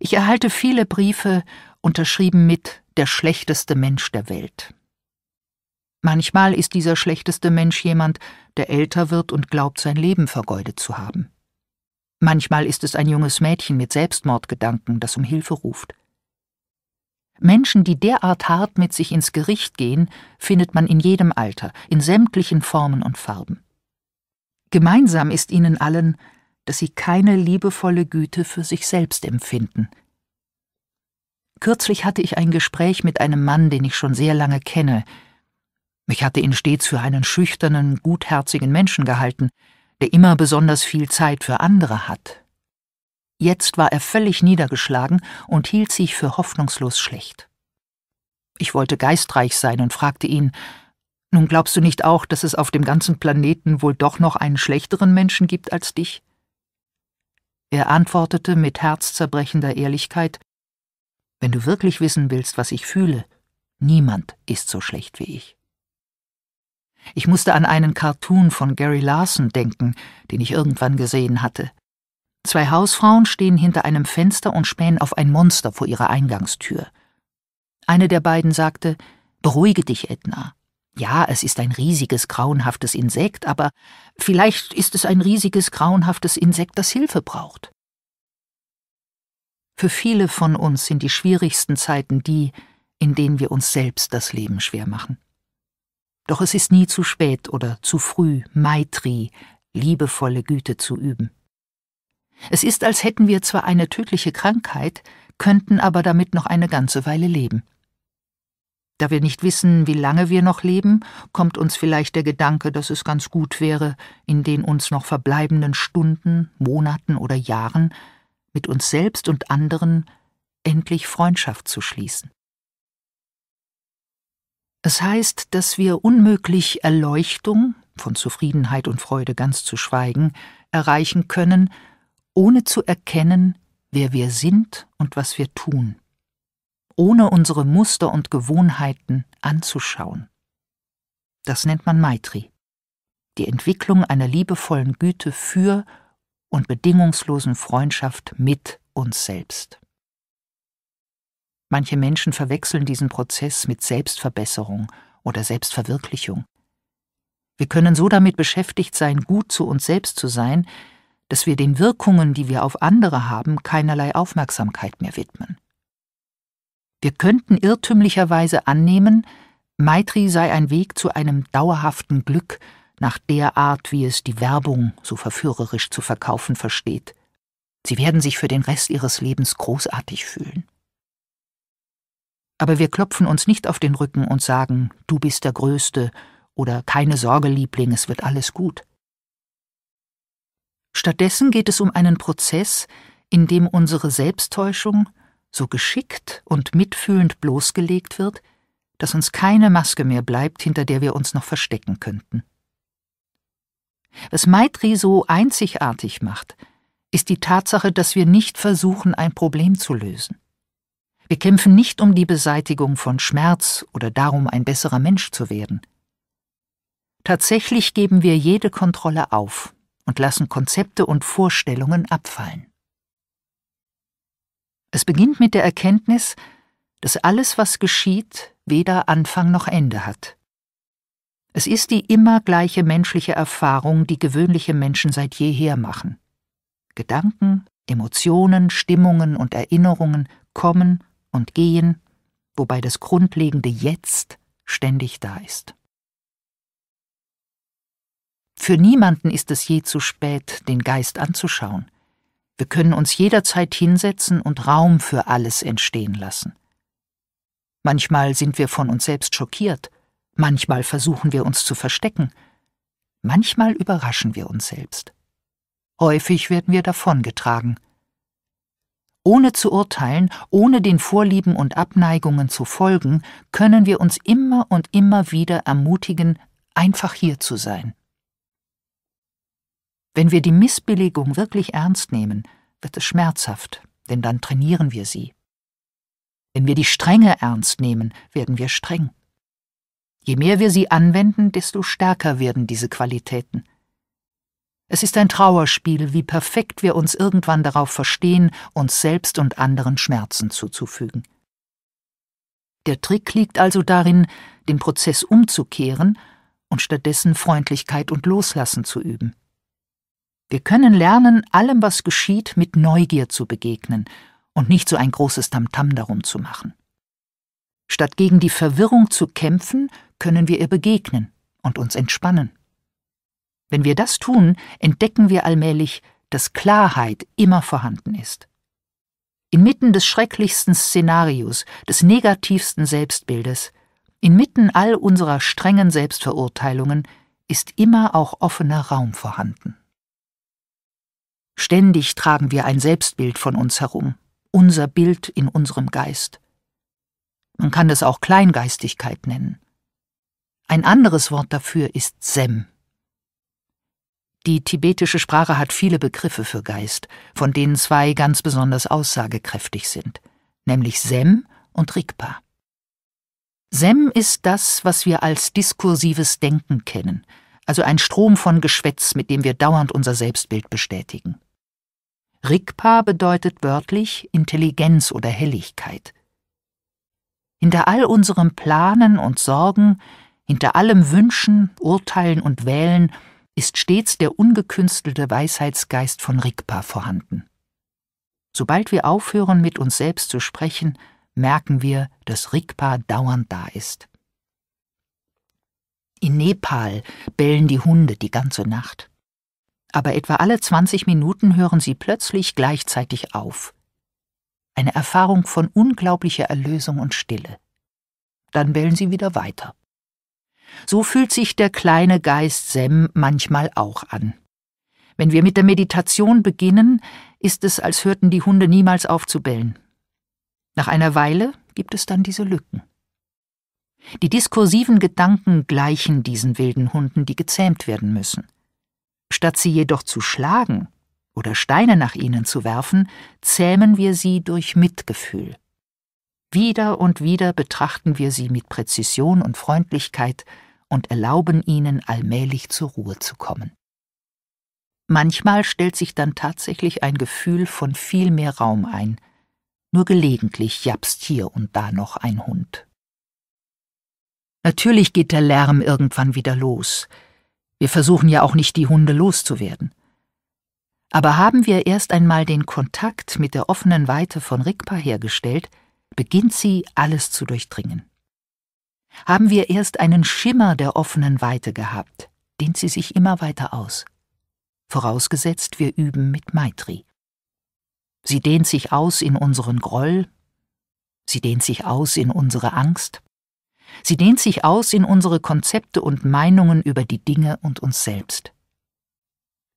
Ich erhalte viele Briefe, unterschrieben mit der schlechteste Mensch der Welt. Manchmal ist dieser schlechteste Mensch jemand, der älter wird und glaubt, sein Leben vergeudet zu haben. Manchmal ist es ein junges Mädchen mit Selbstmordgedanken, das um Hilfe ruft. Menschen, die derart hart mit sich ins Gericht gehen, findet man in jedem Alter, in sämtlichen Formen und Farben. Gemeinsam ist ihnen allen, dass sie keine liebevolle Güte für sich selbst empfinden. Kürzlich hatte ich ein Gespräch mit einem Mann, den ich schon sehr lange kenne. Ich hatte ihn stets für einen schüchternen, gutherzigen Menschen gehalten, der immer besonders viel Zeit für andere hat. Jetzt war er völlig niedergeschlagen und hielt sich für hoffnungslos schlecht. Ich wollte geistreich sein und fragte ihn, nun glaubst du nicht auch, dass es auf dem ganzen Planeten wohl doch noch einen schlechteren Menschen gibt als dich? Er antwortete mit herzzerbrechender Ehrlichkeit Wenn du wirklich wissen willst, was ich fühle, niemand ist so schlecht wie ich. Ich musste an einen Cartoon von Gary Larson denken, den ich irgendwann gesehen hatte. Zwei Hausfrauen stehen hinter einem Fenster und spähen auf ein Monster vor ihrer Eingangstür. Eine der beiden sagte Beruhige dich, Edna. Ja, es ist ein riesiges, grauenhaftes Insekt, aber vielleicht ist es ein riesiges, grauenhaftes Insekt, das Hilfe braucht. Für viele von uns sind die schwierigsten Zeiten die, in denen wir uns selbst das Leben schwer machen. Doch es ist nie zu spät oder zu früh, Maitri, liebevolle Güte zu üben. Es ist, als hätten wir zwar eine tödliche Krankheit, könnten aber damit noch eine ganze Weile leben. Da wir nicht wissen, wie lange wir noch leben, kommt uns vielleicht der Gedanke, dass es ganz gut wäre, in den uns noch verbleibenden Stunden, Monaten oder Jahren mit uns selbst und anderen endlich Freundschaft zu schließen. Es heißt, dass wir unmöglich Erleuchtung, von Zufriedenheit und Freude ganz zu schweigen, erreichen können, ohne zu erkennen, wer wir sind und was wir tun ohne unsere Muster und Gewohnheiten anzuschauen. Das nennt man Maitri, die Entwicklung einer liebevollen Güte für und bedingungslosen Freundschaft mit uns selbst. Manche Menschen verwechseln diesen Prozess mit Selbstverbesserung oder Selbstverwirklichung. Wir können so damit beschäftigt sein, gut zu uns selbst zu sein, dass wir den Wirkungen, die wir auf andere haben, keinerlei Aufmerksamkeit mehr widmen. Wir könnten irrtümlicherweise annehmen, Maitri sei ein Weg zu einem dauerhaften Glück, nach der Art, wie es die Werbung so verführerisch zu verkaufen versteht. Sie werden sich für den Rest ihres Lebens großartig fühlen. Aber wir klopfen uns nicht auf den Rücken und sagen, du bist der Größte oder keine Sorge, Liebling, es wird alles gut. Stattdessen geht es um einen Prozess, in dem unsere Selbsttäuschung, so geschickt und mitfühlend bloßgelegt wird, dass uns keine Maske mehr bleibt, hinter der wir uns noch verstecken könnten. Was Maitri so einzigartig macht, ist die Tatsache, dass wir nicht versuchen, ein Problem zu lösen. Wir kämpfen nicht um die Beseitigung von Schmerz oder darum, ein besserer Mensch zu werden. Tatsächlich geben wir jede Kontrolle auf und lassen Konzepte und Vorstellungen abfallen. Es beginnt mit der Erkenntnis, dass alles, was geschieht, weder Anfang noch Ende hat. Es ist die immer gleiche menschliche Erfahrung, die gewöhnliche Menschen seit jeher machen. Gedanken, Emotionen, Stimmungen und Erinnerungen kommen und gehen, wobei das grundlegende Jetzt ständig da ist. Für niemanden ist es je zu spät, den Geist anzuschauen – wir können uns jederzeit hinsetzen und Raum für alles entstehen lassen. Manchmal sind wir von uns selbst schockiert, manchmal versuchen wir uns zu verstecken, manchmal überraschen wir uns selbst. Häufig werden wir davongetragen. Ohne zu urteilen, ohne den Vorlieben und Abneigungen zu folgen, können wir uns immer und immer wieder ermutigen, einfach hier zu sein. Wenn wir die Missbilligung wirklich ernst nehmen, wird es schmerzhaft, denn dann trainieren wir sie. Wenn wir die Strenge ernst nehmen, werden wir streng. Je mehr wir sie anwenden, desto stärker werden diese Qualitäten. Es ist ein Trauerspiel, wie perfekt wir uns irgendwann darauf verstehen, uns selbst und anderen Schmerzen zuzufügen. Der Trick liegt also darin, den Prozess umzukehren und stattdessen Freundlichkeit und Loslassen zu üben. Wir können lernen, allem, was geschieht, mit Neugier zu begegnen und nicht so ein großes Tamtam -Tam darum zu machen. Statt gegen die Verwirrung zu kämpfen, können wir ihr begegnen und uns entspannen. Wenn wir das tun, entdecken wir allmählich, dass Klarheit immer vorhanden ist. Inmitten des schrecklichsten Szenarios, des negativsten Selbstbildes, inmitten all unserer strengen Selbstverurteilungen ist immer auch offener Raum vorhanden. Ständig tragen wir ein Selbstbild von uns herum, unser Bild in unserem Geist. Man kann es auch Kleingeistigkeit nennen. Ein anderes Wort dafür ist Sem. Die tibetische Sprache hat viele Begriffe für Geist, von denen zwei ganz besonders aussagekräftig sind, nämlich Sem und Rigpa. Sem ist das, was wir als diskursives Denken kennen, also ein Strom von Geschwätz, mit dem wir dauernd unser Selbstbild bestätigen. Rigpa bedeutet wörtlich Intelligenz oder Helligkeit. Hinter all unserem Planen und Sorgen, hinter allem Wünschen, Urteilen und Wählen ist stets der ungekünstelte Weisheitsgeist von Rigpa vorhanden. Sobald wir aufhören, mit uns selbst zu sprechen, merken wir, dass Rigpa dauernd da ist. In Nepal bellen die Hunde die ganze Nacht aber etwa alle 20 Minuten hören sie plötzlich gleichzeitig auf. Eine Erfahrung von unglaublicher Erlösung und Stille. Dann bellen sie wieder weiter. So fühlt sich der kleine Geist Sem manchmal auch an. Wenn wir mit der Meditation beginnen, ist es, als hörten die Hunde niemals auf zu bellen. Nach einer Weile gibt es dann diese Lücken. Die diskursiven Gedanken gleichen diesen wilden Hunden, die gezähmt werden müssen – Statt sie jedoch zu schlagen oder Steine nach ihnen zu werfen, zähmen wir sie durch Mitgefühl. Wieder und wieder betrachten wir sie mit Präzision und Freundlichkeit und erlauben ihnen allmählich zur Ruhe zu kommen. Manchmal stellt sich dann tatsächlich ein Gefühl von viel mehr Raum ein. Nur gelegentlich japst hier und da noch ein Hund. Natürlich geht der Lärm irgendwann wieder los, wir versuchen ja auch nicht, die Hunde loszuwerden. Aber haben wir erst einmal den Kontakt mit der offenen Weite von Rigpa hergestellt, beginnt sie alles zu durchdringen. Haben wir erst einen Schimmer der offenen Weite gehabt, dehnt sie sich immer weiter aus. Vorausgesetzt, wir üben mit Maitri. Sie dehnt sich aus in unseren Groll, sie dehnt sich aus in unsere Angst, Sie dehnt sich aus in unsere Konzepte und Meinungen über die Dinge und uns selbst.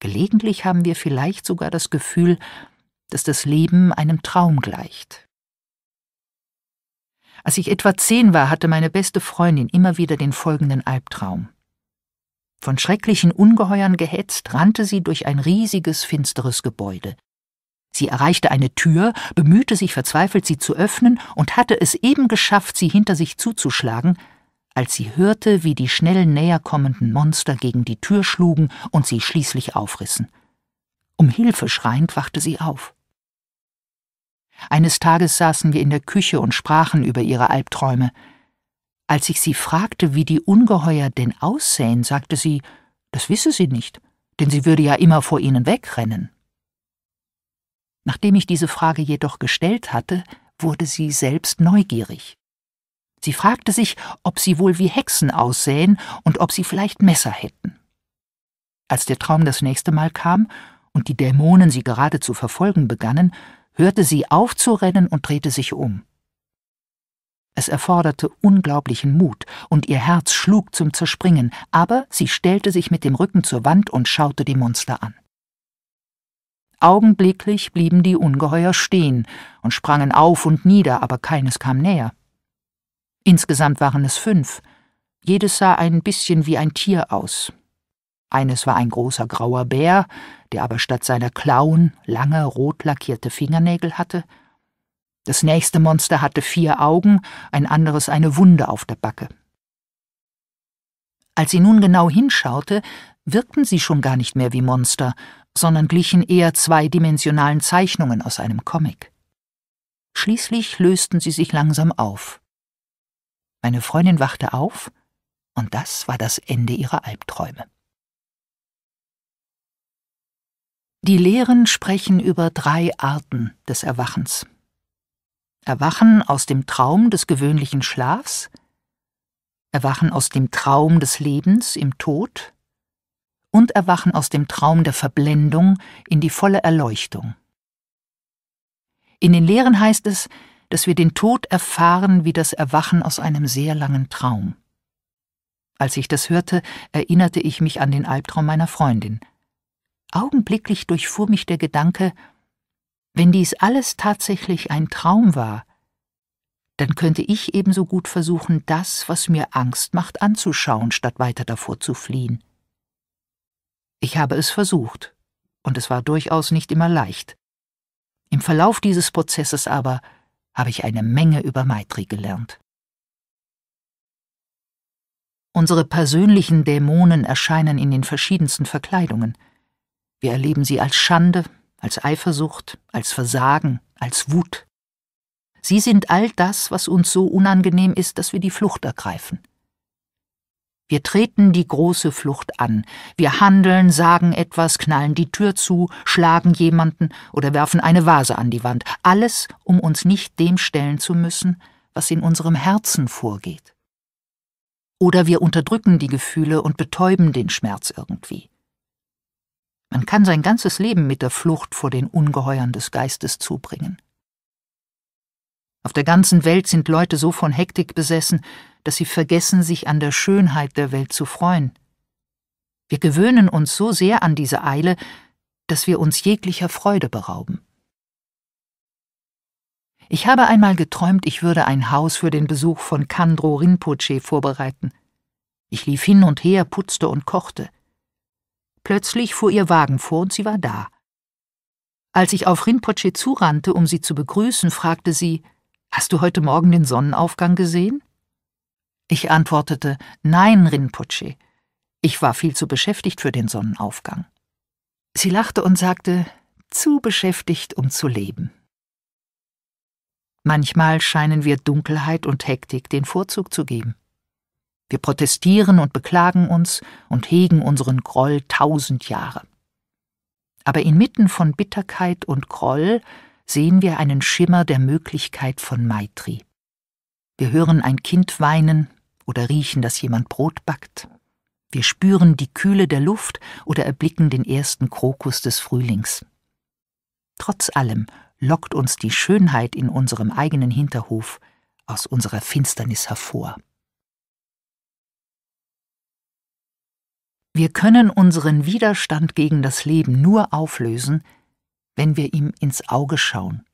Gelegentlich haben wir vielleicht sogar das Gefühl, dass das Leben einem Traum gleicht. Als ich etwa zehn war, hatte meine beste Freundin immer wieder den folgenden Albtraum. Von schrecklichen Ungeheuern gehetzt, rannte sie durch ein riesiges, finsteres Gebäude. Sie erreichte eine Tür, bemühte sich verzweifelt, sie zu öffnen und hatte es eben geschafft, sie hinter sich zuzuschlagen, als sie hörte, wie die schnell näher kommenden Monster gegen die Tür schlugen und sie schließlich aufrissen. Um Hilfe schreiend wachte sie auf. Eines Tages saßen wir in der Küche und sprachen über ihre Albträume. Als ich sie fragte, wie die Ungeheuer denn aussähen, sagte sie, das wisse sie nicht, denn sie würde ja immer vor ihnen wegrennen. Nachdem ich diese Frage jedoch gestellt hatte, wurde sie selbst neugierig. Sie fragte sich, ob sie wohl wie Hexen aussähen und ob sie vielleicht Messer hätten. Als der Traum das nächste Mal kam und die Dämonen sie gerade zu verfolgen begannen, hörte sie auf zu rennen und drehte sich um. Es erforderte unglaublichen Mut, und ihr Herz schlug zum Zerspringen, aber sie stellte sich mit dem Rücken zur Wand und schaute die Monster an. Augenblicklich blieben die Ungeheuer stehen und sprangen auf und nieder, aber keines kam näher. Insgesamt waren es fünf. Jedes sah ein bisschen wie ein Tier aus. Eines war ein großer grauer Bär, der aber statt seiner Klauen lange rot lackierte Fingernägel hatte. Das nächste Monster hatte vier Augen, ein anderes eine Wunde auf der Backe. Als sie nun genau hinschaute, wirkten sie schon gar nicht mehr wie Monster, sondern glichen eher zweidimensionalen Zeichnungen aus einem Comic. Schließlich lösten sie sich langsam auf. Meine Freundin wachte auf, und das war das Ende ihrer Albträume. Die Lehren sprechen über drei Arten des Erwachens. Erwachen aus dem Traum des gewöhnlichen Schlafs, Erwachen aus dem Traum des Lebens im Tod und erwachen aus dem Traum der Verblendung in die volle Erleuchtung. In den Lehren heißt es, dass wir den Tod erfahren wie das Erwachen aus einem sehr langen Traum. Als ich das hörte, erinnerte ich mich an den Albtraum meiner Freundin. Augenblicklich durchfuhr mich der Gedanke, wenn dies alles tatsächlich ein Traum war, dann könnte ich ebenso gut versuchen, das, was mir Angst macht, anzuschauen, statt weiter davor zu fliehen. Ich habe es versucht, und es war durchaus nicht immer leicht. Im Verlauf dieses Prozesses aber habe ich eine Menge über Maitri gelernt. Unsere persönlichen Dämonen erscheinen in den verschiedensten Verkleidungen. Wir erleben sie als Schande, als Eifersucht, als Versagen, als Wut. Sie sind all das, was uns so unangenehm ist, dass wir die Flucht ergreifen. Wir treten die große Flucht an. Wir handeln, sagen etwas, knallen die Tür zu, schlagen jemanden oder werfen eine Vase an die Wand. Alles, um uns nicht dem stellen zu müssen, was in unserem Herzen vorgeht. Oder wir unterdrücken die Gefühle und betäuben den Schmerz irgendwie. Man kann sein ganzes Leben mit der Flucht vor den Ungeheuern des Geistes zubringen. Auf der ganzen Welt sind Leute so von Hektik besessen, dass sie vergessen, sich an der Schönheit der Welt zu freuen. Wir gewöhnen uns so sehr an diese Eile, dass wir uns jeglicher Freude berauben. Ich habe einmal geträumt, ich würde ein Haus für den Besuch von Kandro Rinpoche vorbereiten. Ich lief hin und her, putzte und kochte. Plötzlich fuhr ihr Wagen vor und sie war da. Als ich auf Rinpoche zurannte, um sie zu begrüßen, fragte sie: Hast du heute Morgen den Sonnenaufgang gesehen? Ich antwortete Nein, Rinpoche. Ich war viel zu beschäftigt für den Sonnenaufgang. Sie lachte und sagte Zu beschäftigt, um zu leben. Manchmal scheinen wir Dunkelheit und Hektik den Vorzug zu geben. Wir protestieren und beklagen uns und hegen unseren Groll tausend Jahre. Aber inmitten von Bitterkeit und Groll sehen wir einen Schimmer der Möglichkeit von Maitri. Wir hören ein Kind weinen, oder riechen, dass jemand Brot backt. Wir spüren die Kühle der Luft oder erblicken den ersten Krokus des Frühlings. Trotz allem lockt uns die Schönheit in unserem eigenen Hinterhof aus unserer Finsternis hervor. Wir können unseren Widerstand gegen das Leben nur auflösen, wenn wir ihm ins Auge schauen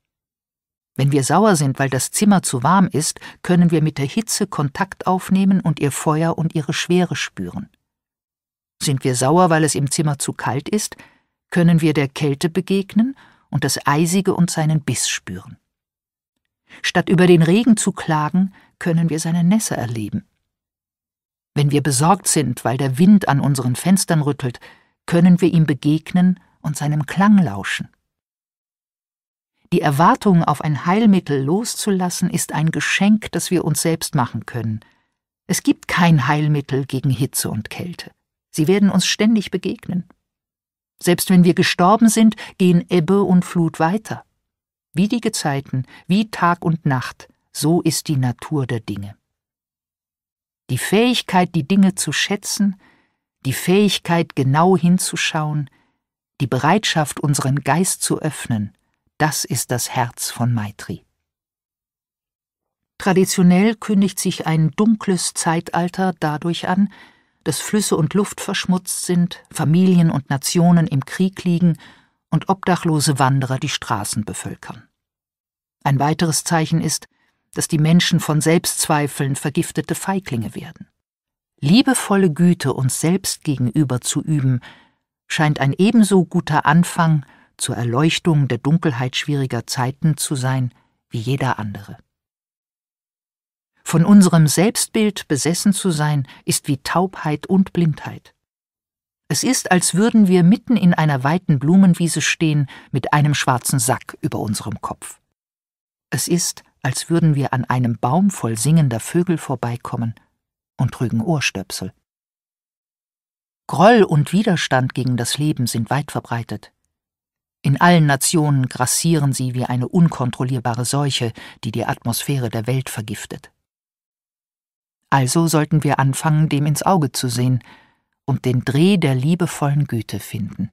wenn wir sauer sind, weil das Zimmer zu warm ist, können wir mit der Hitze Kontakt aufnehmen und ihr Feuer und ihre Schwere spüren. Sind wir sauer, weil es im Zimmer zu kalt ist, können wir der Kälte begegnen und das Eisige und seinen Biss spüren. Statt über den Regen zu klagen, können wir seine Nässe erleben. Wenn wir besorgt sind, weil der Wind an unseren Fenstern rüttelt, können wir ihm begegnen und seinem Klang lauschen. Die Erwartung, auf ein Heilmittel loszulassen, ist ein Geschenk, das wir uns selbst machen können. Es gibt kein Heilmittel gegen Hitze und Kälte. Sie werden uns ständig begegnen. Selbst wenn wir gestorben sind, gehen Ebbe und Flut weiter. Wie die Gezeiten, wie Tag und Nacht, so ist die Natur der Dinge. Die Fähigkeit, die Dinge zu schätzen, die Fähigkeit, genau hinzuschauen, die Bereitschaft, unseren Geist zu öffnen, das ist das Herz von Maitri. Traditionell kündigt sich ein dunkles Zeitalter dadurch an, dass Flüsse und Luft verschmutzt sind, Familien und Nationen im Krieg liegen und obdachlose Wanderer die Straßen bevölkern. Ein weiteres Zeichen ist, dass die Menschen von Selbstzweifeln vergiftete Feiglinge werden. Liebevolle Güte uns selbst gegenüber zu üben, scheint ein ebenso guter Anfang zur Erleuchtung der Dunkelheit schwieriger Zeiten zu sein wie jeder andere. Von unserem Selbstbild besessen zu sein, ist wie Taubheit und Blindheit. Es ist, als würden wir mitten in einer weiten Blumenwiese stehen mit einem schwarzen Sack über unserem Kopf. Es ist, als würden wir an einem Baum voll singender Vögel vorbeikommen und trügen Ohrstöpsel. Groll und Widerstand gegen das Leben sind weit verbreitet. In allen Nationen grassieren sie wie eine unkontrollierbare Seuche, die die Atmosphäre der Welt vergiftet. Also sollten wir anfangen, dem ins Auge zu sehen und den Dreh der liebevollen Güte finden.